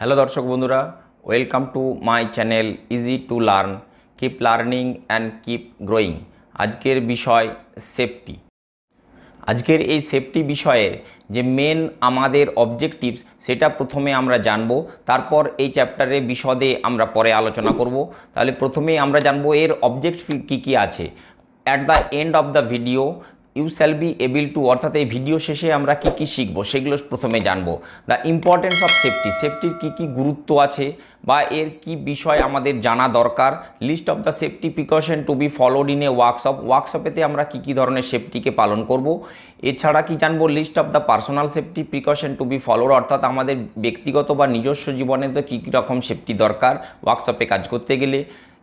Hello দর্শক বন্ধুরা welcome to my channel easy to learn keep learning and keep growing আজকের বিষয় safety আজকের এই সেফটি বিষয়ের যে মেন আমাদের অবজেক্টিভস সেটা প্রথমে আমরা জানব তারপর এই চ্যাপ্টারে বিশদে আমরা পরে আলোচনা করব তাহলে প্রথমে আমরা জানব এর অবজেক্ট কী কী আছে at the end of the video you shall be able to অর্থাৎ এই ভিডিও শেষে আমরা কি কি শিখবো সেগুলো প্রথমে জানবো দ্য ইম্পর্টেন্স অফ সেফটি সেফটির কি কি গুরুত্ব আছে বা এর কি বিষয় আমাদের জানা দরকার list of the safety precaution to be followed in a workshop ওয়ার্কশপেতে আমরা কি কি ধরনের সেফটিকে পালন করব এছাড়া কি জানবো list of the personal safety precaution to be followed অর্থাৎ আমাদের ব্যক্তিগত বা নিজস্ব জীবনে তো কী কী রকম সেফটি দরকার ওয়ার্কশপে কাজ করতে গেলে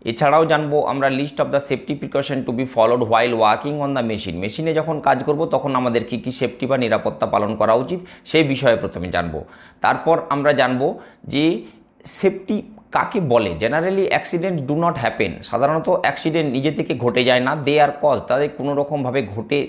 এছাড়াও জানবো আমরা list of the safety precaution to be followed while working on the machine মেশিনে যখন কাজ করব তখন আমাদের কী কী সেফটি বা নিরাপত্তা পালন করা উচিত সেই বিষয়ে প্রথমে জানবো তারপর আমরা জানবো যে সেফটি কাকে বলে generally accident do not happen সাধারণত অ্যাক্সিডেন্ট নিজে থেকে ঘটে যায় না দে আর কজ তাদের কোনো রকমভাবে ঘটে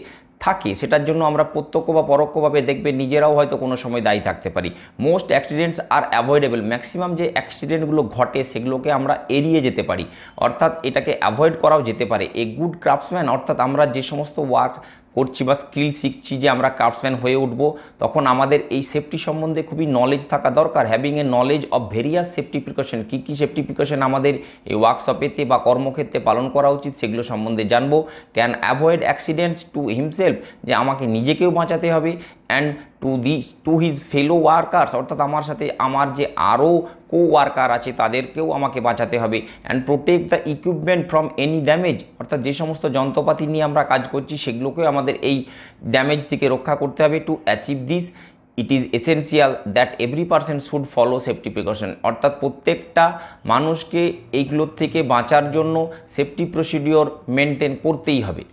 থাকি সেটার জন্য আমরা প্রত্যক্ষ বা পরোক্ষভাবে দেখবে নিজেরাও হয়তো কোনো সময় দায়ী থাকতে পারি most accidents are avoidable maximum যে অ্যাক্সিডেন্টগুলো ঘটে সেগুলোকে আমরা এড়িয়ে যেতে পারি অর্থাৎ এটাকে অ্যাভয়েড করাও যেতে পারে এ গুড ক্রাফটসম্যান অর্থাৎ আমরা যে সমস্ত ওয়ার্ক করছি বা স্কিল শিখছি যে আমরা ক্রাফটসম্যান হয়ে উঠব তখন আমাদের এই সেফটি সম্বন্ধে খুবই নলেজ থাকা দরকার having a knowledge of various safety precaution কী কী সেফটি প্রিকশন আমাদের এই ওয়ার্কশপেতে বা কর্মক্ষেত্রে পালন করা উচিত সেগুলো সম্বন্ধে জানবো can avoid accidents to himself যে আমাকে নিজেকেও বাঁচাতে হবে and to this to his fellow workers অর্থাৎ আমার সাথে আমার যে আরও কো ওয়ার্কার আছে তাদেরকেও আমাকে বাঁচাতে হবে and protect the equipment from any damage অর্থাৎ যে সমস্ত যন্ত্রপাতি নিয়ে আমরা কাজ করছি সেগুলোকেও আমাদের এই ড্যামেজ থেকে রক্ষা করতে হবে to achieve this it is essential that every person should follow safety precaution অর্থাৎ প্রত্যেকটা মানুষকে এইগুলোর থেকে বাঁচার জন্য সেফটি প্রসিডিওর মেনটেন করতেই হবে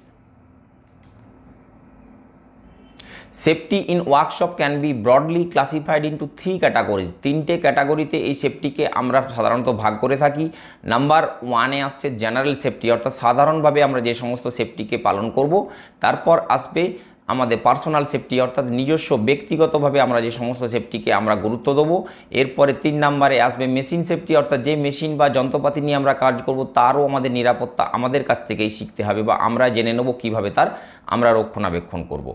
safety in workshop can be broadly classified into three categories তিনটে ক্যাটাগরিতে এই সেফটিকে আমরা সাধারণত ভাগ করে থাকি নাম্বার ওয়ানে আসছে জেনারেল সেফটি অর্থাৎ সাধারণভাবে আমরা যে সমস্ত সেফটিকে পালন করব তারপর আসবে আমাদের পার্সোনাল সেফটি অর্থাৎ নিজস্ব ব্যক্তিগতভাবে আমরা যে সমস্ত সেফটিকে আমরা গুরুত্ব দেবো এরপরে তিন নম্বরে আসবে মেশিন সেফটি অর্থাৎ যে মেশিন বা যন্ত্রপাতি নিয়ে আমরা কাজ করব তারও আমাদের নিরাপত্তা আমাদের কাছ থেকেই শিখতে হবে বা আমরা জেনে নেব কীভাবে তার আমরা রক্ষণাবেক্ষণ করব।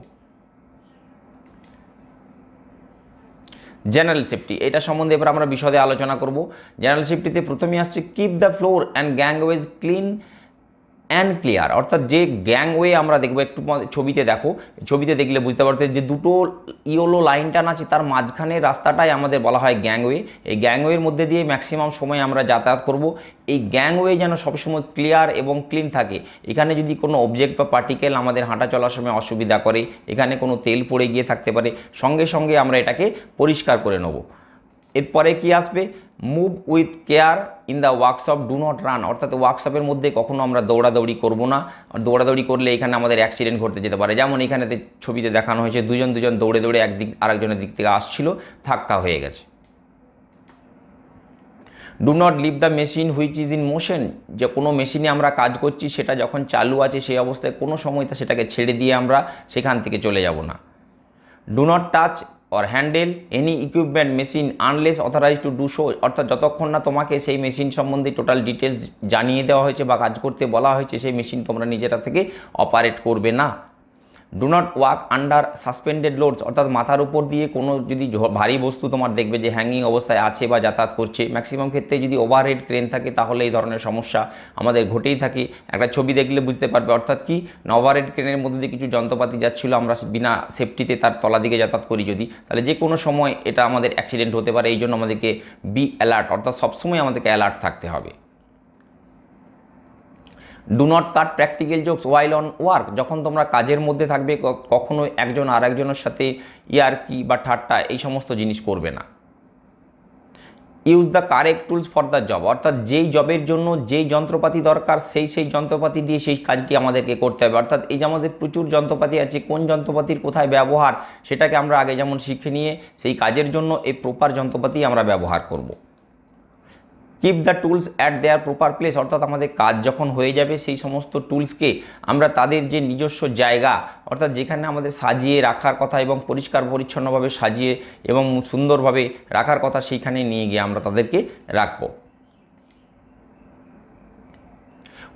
জেনারেল সেফটি এটা সম্বন্ধে এবার আমরা বিশদে আলোচনা করব জেনারেল সেফটিতে প্রথমেই আসছে keep the floor and gangways clean and clear অর্থাৎ যে গ্যাংওয়ে আমরা দেখবো একটু ছবিতে দেখো ছবিতে দেখলে বুঝতে পারতে যে দুটো ইয়োলো লাইনটা টান আছে তার মাঝখানে রাস্তাটাই আমাদের বলা হয় গ্যাংওয়ে এই গ্যাংওয়ের মধ্যে দিয়ে ম্যাক্সিমাম সময় আমরা যাতায়াত করব এই গ্যাংওয়ে যেন সবসময় ক্লিয়ার এবং ক্লিন থাকে এখানে যদি কোনো অবজেক্ট বা পার্টিকেল আমাদের হাঁটা চলার সময় অসুবিধা করে এখানে কোনো তেল পড়ে গিয়ে থাকতে পারে সঙ্গে সঙ্গে আমরা এটাকে পরিষ্কার করে নেব এরপরে কি আসবে move with care in the workshop do not run অর্থাৎ ওয়ার্কশপের মধ্যে কখনো আমরা দৌড়াদৌড়ি করব না দৌড়াদৌড়ি করলে এখানে আমাদের অ্যাক্সিডেন্ট ঘটতে যেতে পারে যেমন এখানে ছবিতে দেখানো হয়েছে দুজন দুজন দৌড়ে দৌড়ে একদিক আরেকজনের দিক থেকে আসছিল ধাক্কা হয়ে গেছে do not leave the machine which is in motion যে কোনো মেশিনে আমরা কাজ করছি সেটা যখন চালু আছে সেই অবস্থায় কোনো সময় তা সেটাকে ছেড়ে দিয়ে আমরা সেখান থেকে চলে যাব না do not touch or handle any equipment machine unless authorise to do so অর্থাৎ যতক্ষণ না তোমাকে সেই মেশিন সম্বন্ধে টোটাল ডিটেলস জানিয়ে দেওয়া হয়েছে বা কাজ করতে বলা হয়েছে সেই মেশিন তোমরা নিজেরা থেকে অপারেট করবে না do not walk under suspended loads অর্থাৎ মাথার উপর দিয়ে কোনো যদি ভারী বস্তু তোমার দেখবে যে হ্যাঙ্গিং অবস্থায় আছে বা যাতায়াত করছে ম্যাক্সিমাম ক্ষেত্রে যদি ওভারহেড ক্রেন থাকে তাহলে এই ধরনের সমস্যা আমাদের ঘটেই থাকে একটা ছবি দেখলে বুঝতে পারবে অর্থাৎ কি না ওভারহেড ক্রেনের মধ্যে দিয়ে কিছু যন্ত্রপাতি যাচ্ছিলো আমরা বিনা সেফটিতে তার তলা দিকে যাতায়াত করি যদি তাহলে যে কোনো সময় এটা আমাদের অ্যাক্সিডেন্ট হতে পারে এই জন্য আমাদেরকে বি অ্যালার্ট অর্থাৎ সবসময় আমাদেরকে অ্যালার্ট থাকতে হবে do not cut practical jokes while on work যখন তোমরা কাজের মধ্যে থাকবে কখনো একজন আর একজনের সাথে ইয়ারকি বা ঠাট্টা এই সমস্ত জিনিস করবে না use the correct tools for the job অর্থাৎ যেই জবের জন্য যেই যন্ত্রপাতি দরকার সেই সেই যন্ত্রপাতি দিয়ে সেই কাজটি আমাদেরকে করতে হবে অর্থাৎ এই যে আমাদের প্রচুর যন্ত্রপাতি আছে কোন যন্ত্রপাতির কোথায় ব্যবহার সেটাকে আমরা আগে যেমন শিখে নিয়ে সেই কাজের জন্য এই প্রপার যন্ত্রপাতি আমরা ব্যবহার করবো keep the tools at their proper place অর্থাৎ আমাদের কাজ যখন হয়ে যাবে সেই সমস্ত টুলসকে আমরা তাদের যে নিজস্ব জায়গা অর্থাৎ যেখানে আমাদের সাজিয়ে রাখার কথা এবং পরিষ্কার পরিচ্ছন্নভাবে সাজিয়ে এবং সুন্দরভাবে রাখার কথা সেইখানে নিয়ে গিয়ে আমরা তাদেরকে রাখবো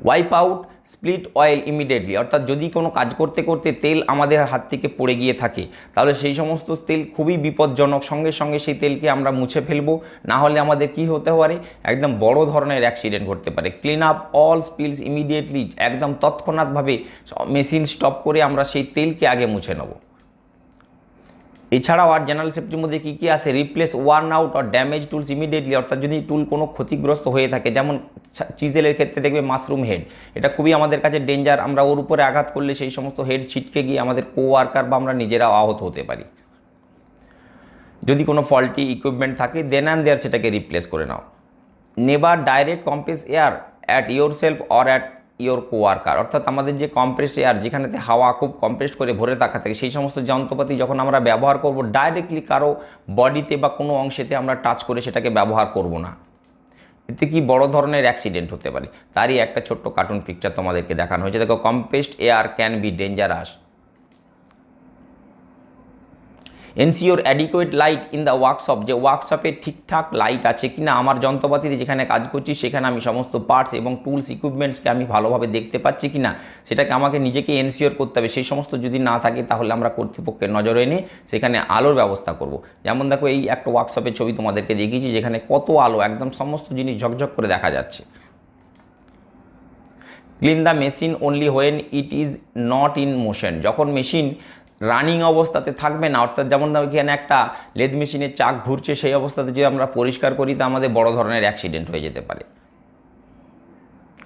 wipe out split oil immediately অর্থাৎ যদি কোনো কাজ করতে করতে তেল আমাদের হাত থেকে পড়ে গিয়ে থাকে তাহলে সেই সমস্ত তেল খুবই বিপজ্জনক সঙ্গে সঙ্গে সেই তেলকে আমরা মুছে ফেলবো না হলে আমাদের কি হতে পারে একদম বড় ধরনের অ্যাক্সিডেন্ট ঘটতে পারে clean up all spills immediately একদম তৎক্ষণাৎভাবে মেশিন স্টপ করে আমরা সেই তেলকে আগে মুছে নেবো এছাড়াও আর জেনারেল সেফটির মধ্যে কী কী আছে replace worn out or damage tools immediately অর্থাৎ যদি টুল কোনো ক্ষতিগ্রস্ত হয়ে থাকে যেমন চিজেলের ক্ষেত্রে দেখবে মাশরুম হেড এটা খুবই আমাদের কাছে ডেঞ্জার আমরা ওর উপরে আঘাত করলে সেই সমস্ত হেড ছিটকে গিয়ে আমাদের কো ওয়ার্কার বা আমরা নিজেরাও আহত হতে পারি যদি কোনো ফল্টি ইকুইপমেন্ট থাকে দেন অ্যান্ড দেয়ার সেটাকে রিপ্লেস করে নাও never direct compress air at yourself or at your coworker অর্থাৎ আমাদের যে কম্প্রেসড এয়ার যেখানেতে হাওয়া খুব কম্প্রেস করে ভরে থাকা থাকে সেই সমস্ত যন্ত্রপাতি যখন আমরা ব্যবহার করব ডাইরেক্টলি কারো বডিতে বা কোনো অংশেতে আমরা টাচ করে সেটাকে ব্যবহার করব না এতে কি বড় ধরনের অ্যাক্সিডেন্ট হতে পারে তারই একটা ছোট্ট কার্টুন পিকচার তোমাদেরকে দেখানো হয়েছে দেখো compressed air can be dangerous ensure adequate light in the workshop যে ওয়ার্কশপে ঠিকঠাক লাইট আছে কিনা আমার যন্ত্রপাতিতে যেখানে কাজ করছি সেখানে আমি সমস্ত পার্টস এবং টুলস ইকুইপমেন্টসকে আমি ভালোভাবে দেখতে পাচ্ছি কিনা সেটাকে আমাকে নিজেকে এনসিওর করতে হবে সেই সমস্ত যদি না থাকে তাহলে আমরা কর্তৃপক্ষের নজর এনে সেখানে আলোর ব্যবস্থা করব। যেমন দেখো এই একটা ওয়ার্কশপের ছবি তোমাদেরকে দেখিয়েছি যেখানে কত আলো একদম সমস্ত জিনিস ঝকঝক করে দেখা যাচ্ছে clean the machine only when it is not in motion যখন মেশিন রানিং অবস্থাতে থাকবে না অর্থাৎ যেমন এখানে একটা লেদ মেশিনের চাক ঘুরছে সেই অবস্থাতে যদি আমরা পরিষ্কার করি তা আমাদের বড় ধরনের অ্যাক্সিডেন্ট হয়ে যেতে পারে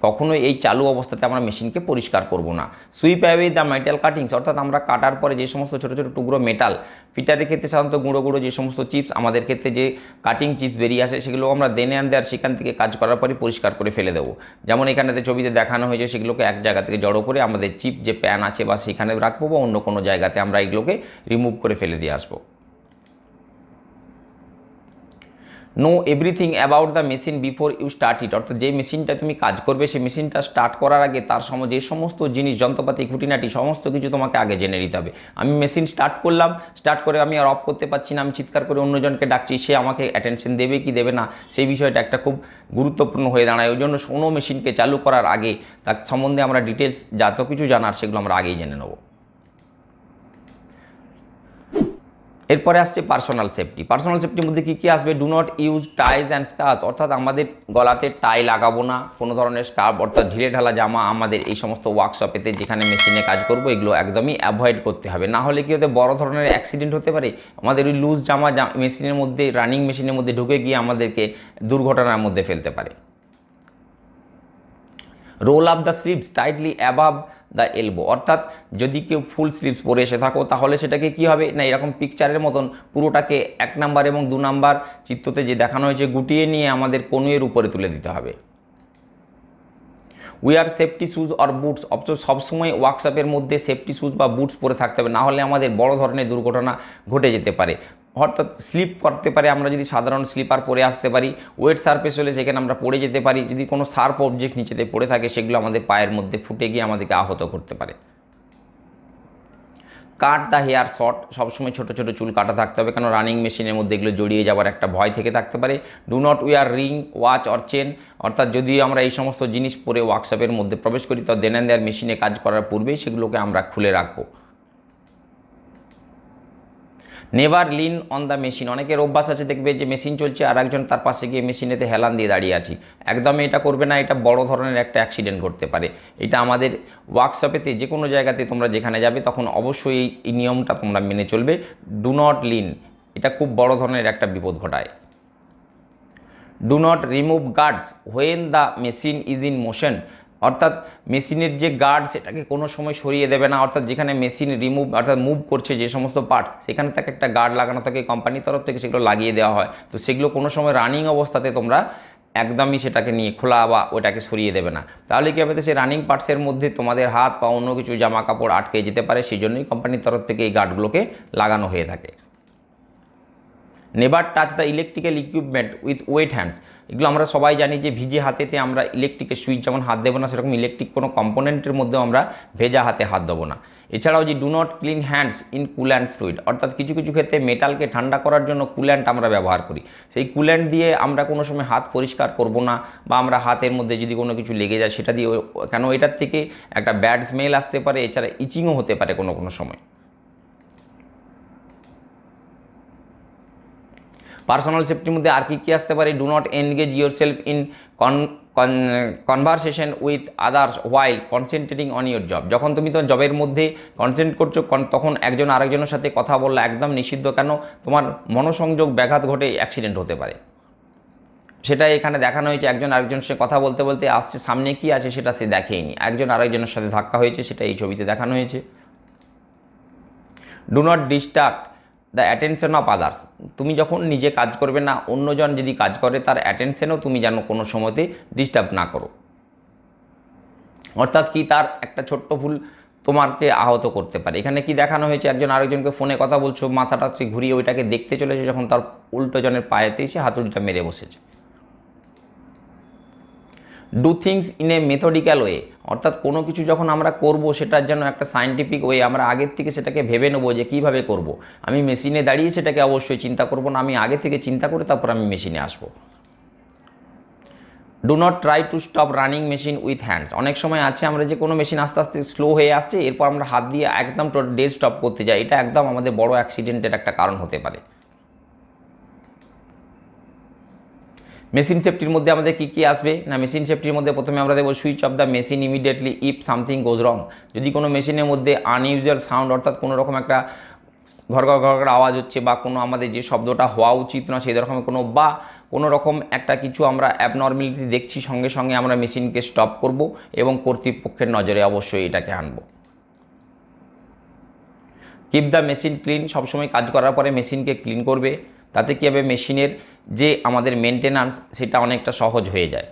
কখনোই এই চালু অবস্থাতে আমরা মেশিনকে পরিষ্কার করব না sweep away the metal cuttings অর্থাৎ আমরা কাটার পরে যে সমস্ত ছোটো ছোটো টুকরো মেটাল ফিটারের ক্ষেত্রে সাধারণত গুঁড়ো গুঁড়ো যে সমস্ত চিপস আমাদের ক্ষেত্রে যে কাটিং চিপস বেরিয়ে আসে সেগুলো আমরা দেনে আনতে আর সেখান থেকে কাজ করার পরে পরিষ্কার করে ফেলে দেবো যেমন এখানেতে ছবিতে দেখানো হয়েছে সেগুলোকে এক জায়গা থেকে জড়ো করে আমাদের চিপ যে প্যান আছে বা সেখানে রাখবো বা অন্য কোনো জায়গাতে আমরা এগুলোকে রিমুভ করে ফেলে দিয়ে আসবো know everything about the machine before you start it অর্থাৎ যে মেশিনটা তুমি কাজ করবে সেই মেশিনটা স্টার্ট করার আগে তার সময় যে সমস্ত জিনিস যন্ত্রপাতি খুঁটিনাটি সমস্ত কিছু তোমাকে আগে জেনে নিতে হবে আমি মেশিন স্টার্ট করলাম স্টার্ট করে আমি আর অফ করতে পারছি না আমি চিৎকার করে অন্যজনকে ডাকছি সে আমাকে অ্যাটেনশন দেবে কি দেবে না সেই বিষয়টা একটা খুব গুরুত্বপূর্ণ হয়ে দাঁড়ায় ওই জন্য কোনো মেশিনকে চালু করার আগে তার সম্বন্ধে আমরা ডিটেলস যত কিছু জানার সেগুলো আমরা আগেই জেনে নেবো এরপরে আসছে পার্সোনাল সেফটি পার্সোনাল সেফটির মধ্যে কী কী আসবে do not use ties and scarf অর্থাৎ আমাদের গলাতে টাই লাগাবো না কোনো ধরনের স্কার্ফ অর্থাৎ ঢিলে ঢালা জামা আমাদের এই সমস্ত ওয়ার্কশপেতে যেখানে মেশিনে কাজ করবো এগুলো একদমই অ্যাভয়েড করতে হবে না হলে কি হতে বড় ধরনের অ্যাক্সিডেন্ট হতে পারে আমাদের ওই লুজ জামা মেশিনের মধ্যে রানিং মেশিনের মধ্যে ঢুকে গিয়ে আমাদেরকে দুর্ঘটনার মধ্যে ফেলতে পারে roll up the sleeves tightly above the elbow অর্থাৎ যদি কেউ ফুল স্লিভস পরে এসে থাকো তাহলে সেটাকে কি হবে না এরকম পিকচারের মতন পুরোটাকে এক নাম্বার এবং দু নাম্বার চিত্রতে যে দেখানো হয়েছে গুটিয়ে নিয়ে আমাদের কনুয়ের উপরে তুলে দিতে হবে wear safety shoes or boots অথচ সবসময় ওয়ার্কশপের মধ্যে সেফটি শ্যুজ বা বুটস পরে থাকতে হবে না হলে আমাদের বড় ধরনের দুর্ঘটনা ঘটে যেতে পারে অর্থাৎ স্লিপ করতে পারে আমরা যদি সাধারণ স্লিপার পরে আসতে পারি ওয়েট সারফেস হলে সেখানে আমরা পড়ে যেতে পারি যদি কোনো সার্প অবজেক্ট নিচেতে পড়ে থাকে সেগুলো আমাদের পায়ের মধ্যে ফুটে গিয়ে আমাদেরকে আহত করতে পারে কাট দ্য হেয়ার শর্ট সবসময় ছোটো ছোটো চুল কাটা থাকতে হবে কেন রানিং মেশিনের মধ্যে এগুলো জড়িয়ে যাওয়ার একটা ভয় থেকে থাকতে পারে do not wear ring watch or chain অর্থাৎ যদি আমরা এই সমস্ত জিনিস পরে ওয়ার্কশপের মধ্যে প্রবেশ করি তো দেন অ্যান্ড দেয়ার মেশিনে কাজ করার পূর্বেই সেগুলোকে আমরা খুলে রাখবো never lean on the machine অনেকের অভ্যাস আছে দেখবে যে মেশিন চলছে আর একজন তার পাশে গিয়ে মেশিনেতে হেলান দিয়ে দাঁড়িয়ে আছি একদমই এটা করবে না এটা বড় ধরনের একটা অ্যাক্সিডেন্ট ঘটতে পারে এটা আমাদের ওয়ার্কশপেতে যে কোনো জায়গাতে তোমরা যেখানে যাবে তখন অবশ্যই এই নিয়মটা তোমরা মেনে চলবে ডু নট লিন এটা খুব বড় ধরনের একটা বিপদ ঘটায় do not remove guards when the machine is in motion অর্থাৎ মেশিনের যে গার্ড সেটাকে কোনো সময় সরিয়ে দেবে না অর্থাৎ যেখানে মেশিন রিমুভ অর্থাৎ মুভ করছে যে সমস্ত পার্ট সেখানে তাকে একটা গার্ড লাগানো থাকে কোম্পানির তরফ থেকে সেগুলো লাগিয়ে দেওয়া হয় তো সেগুলো কোনো সময় রানিং অবস্থাতে তোমরা একদমই সেটাকে নিয়ে খোলা বা ওটাকে সরিয়ে দেবে না তাহলে কী হবে সেই রানিং পার্টসের মধ্যে তোমাদের হাত বা অন্য কিছু জামা কাপড় আটকে যেতে পারে সেই জন্যই কোম্পানির তরফ থেকে এই গার্ডগুলোকে লাগানো হয়ে থাকে never touch the electrical equipment with wet hands এগুলো আমরা সবাই জানি যে ভিজে হাতেতে আমরা ইলেকট্রিকের সুইচ যেমন হাত দেবো না সেরকম ইলেকট্রিক কোনো কম্পোনেন্টের মধ্যেও আমরা ভেজা হাতে হাত দেবো না এছাড়াও যে do not clean hands in and fluid অর্থাৎ কিছু কিছু ক্ষেত্রে মেটালকে ঠান্ডা করার জন্য কুল্যান্ড আমরা ব্যবহার করি সেই কুল্যান্ড দিয়ে আমরা কোনো সময় হাত পরিষ্কার করব না বা আমরা হাতের মধ্যে যদি কোনো কিছু লেগে যায় সেটা দিয়ে কেন এটার থেকে একটা ব্যাড স্মেল আসতে পারে এছাড়া ইচিংও হতে পারে কোনো কোনো সময় পার্সোনাল সেফটির মধ্যে আর কি কী আসতে পারে do not engage yourself in con conversation with others while concentrating on your job যখন তুমি তো জবের মধ্যে কনসেন্ট্রেট করছো তখন একজন আরেকজনের সাথে কথা বললে একদম নিষিদ্ধ কেন তোমার মনোসংযোগ ব্যাঘাত ঘটে অ্যাক্সিডেন্ট হতে পারে সেটা এখানে দেখানো হয়েছে একজন আরেকজনের সাথে কথা বলতে বলতে আসছে সামনে কি আছে সেটা সে দেখেইনি একজন আরেকজনের সাথে ধাক্কা হয়েছে সেটা এই ছবিতে দেখানো হয়েছে do not disturb the attention of others তুমি যখন নিজে কাজ করবে না অন্যজন যদি কাজ করে তার অ্যাটেনশনও তুমি যেন কোনো সময়তে ডিস্টার্ব না করো অর্থাৎ কি তার একটা ছোট্ট ভুল তোমাকে আহত করতে পারে এখানে কি দেখানো হয়েছে একজন আরেকজনকে ফোনে কথা বলছো মাথাটা সে ঘুরিয়ে ওইটাকে দেখতে চলেছে যখন তার উল্টোজনের পায়েতে এসে হাতুড়িটা মেরে বসেছে do things in a methodical way অর্থাৎ কোনো কিছু যখন আমরা করব সেটার জন্য একটা সাইন্টিফিক ওয়ে আমরা আগের থেকে সেটাকে ভেবে নেবো যে কীভাবে করব। আমি মেশিনে দাঁড়িয়ে সেটাকে অবশ্যই চিন্তা করব না আমি আগে থেকে চিন্তা করে তারপর আমি মেশিনে আসবো do not try to stop running machine with hands অনেক সময় আছে আমরা যে কোনো মেশিন আস্তে আস্তে স্লো হয়ে আসছে এরপর আমরা হাত দিয়ে একদম ডেড স্টপ করতে যাই এটা একদম আমাদের বড় অ্যাক্সিডেন্টের একটা কারণ হতে পারে মেশিন সেফটির মধ্যে আমাদের কি কি আসবে না মেশিন সেফটির মধ্যে প্রথমে আমরা দেবো switch off the machine immediately if something goes wrong যদি কোনো মেশিনের মধ্যে আনইউজুয়াল সাউন্ড অর্থাৎ কোনো রকম একটা ঘর ঘর ঘর আওয়াজ হচ্ছে বা কোনো আমাদের যে শব্দটা হওয়া উচিত না সেই রকম কোনো বা কোনো রকম একটা কিছু আমরা অ্যাবনর্মালিটি দেখছি সঙ্গে সঙ্গে আমরা মেশিনকে স্টপ করব এবং কর্তৃপক্ষের নজরে অবশ্যই এটাকে আনবো কিপ দ্য মেশিন ক্লিন সবসময় কাজ করার পরে মেশিনকে ক্লিন করবে তাতে কী হবে মেশিনের যে আমাদের মেনটেনান্স সেটা অনেকটা সহজ হয়ে যায়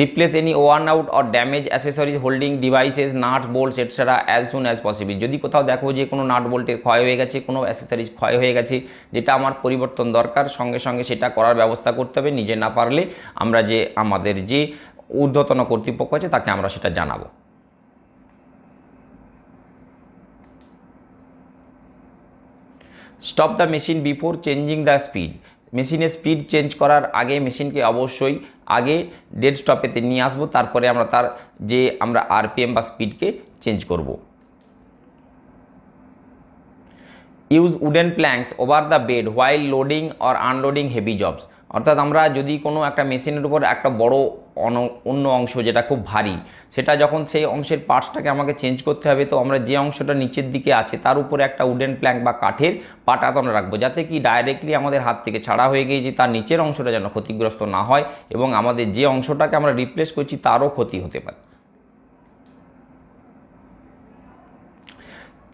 replace any worn out or damage accessories holding devices nut bolts etcetera as soon as possible যদি কোথাও দেখো যে কোনো নাট বোল্টের ক্ষয় হয়ে গেছে কোনো অ্যাসেসরিজ ক্ষয় হয়ে গেছে যেটা আমার পরিবর্তন দরকার সঙ্গে সঙ্গে সেটা করার ব্যবস্থা করতে হবে নিজে না পারলে আমরা যে আমাদের যে ঊর্ধ্বতন কর্তৃপক্ষ আছে তাকে আমরা সেটা জানাবো stop the machine before changing the speed মেশিনের স্পিড চেঞ্জ করার আগে মেশিনকে অবশ্যই আগে ডেড স্টপেতে নিয়ে আসবো তারপরে আমরা তার যে আমরা আরপিএম বা স্পিডকে চেঞ্জ করব use wooden planks over the bed while loading or unloading heavy jobs অর্থাৎ আমরা যদি কোনো একটা মেশিনের উপর একটা বড় অন্য অংশ যেটা খুব ভারী সেটা যখন সেই অংশের পার্টসটাকে আমাকে চেঞ্জ করতে হবে তো আমরা যে অংশটা নিচের দিকে আছে তার উপরে একটা উডেন প্ল্যাঙ্ক বা কাঠের পাটা আমরা রাখবো যাতে কি ডাইরেক্টলি আমাদের হাত থেকে ছাড়া হয়ে গিয়ে যে তার নিচের অংশটা যেন ক্ষতিগ্রস্ত না হয় এবং আমাদের যে অংশটাকে আমরা রিপ্লেস করছি তারও ক্ষতি হতে পারে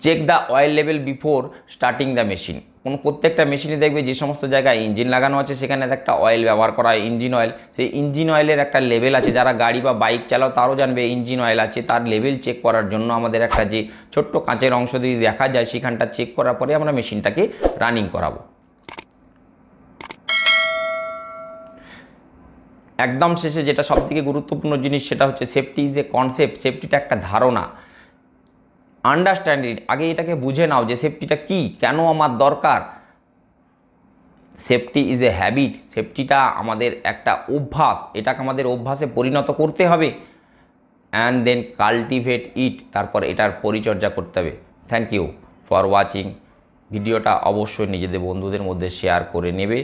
check the oil level before starting the machine কোনো প্রত্যেকটা মেশিনে দেখবে যে সমস্ত জায়গায় ইঞ্জিন লাগানো আছে সেখানে একটা অয়েল ব্যবহার করা হয় ইঞ্জিন অয়েল সেই ইঞ্জিন অয়েলের একটা লেভেল আছে যারা গাড়ি বা বাইক চালাও তারও জানবে ইঞ্জিন অয়েল আছে তার লেভেল চেক করার জন্য আমাদের একটা যে ছোট্ট কাঁচের অংশ যদি দেখা যায় সেখানটা চেক করার পরে আমরা মেশিনটাকে রানিং করাবো একদম শেষে যেটা সবথেকে গুরুত্বপূর্ণ জিনিস সেটা হচ্ছে সেফটি ইজ এ কনসেপ্ট সেফটিটা একটা ধারণা আন্ডারস্ট্যান্ড ইট আগে এটাকে বুঝে নাও যে সেফটিটা কি কেন আমার দরকার সেফটি ইজ এ হ্যাবিট সেফটিটা আমাদের একটা অভ্যাস এটাকে আমাদের অভ্যাসে পরিণত করতে হবে অ্যান্ড দেন কাল্টিভেট ইট তারপর এটার পরিচর্যা করতে হবে থ্যাংক ইউ ফর ওয়াচিং ভিডিওটা অবশ্যই নিজেদের বন্ধুদের মধ্যে শেয়ার করে নেবে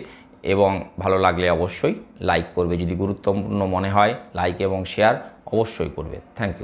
এবং ভালো লাগলে অবশ্যই লাইক করবে যদি গুরুত্বপূর্ণ মনে হয় লাইক এবং শেয়ার অবশ্যই করবে থ্যাংক ইউ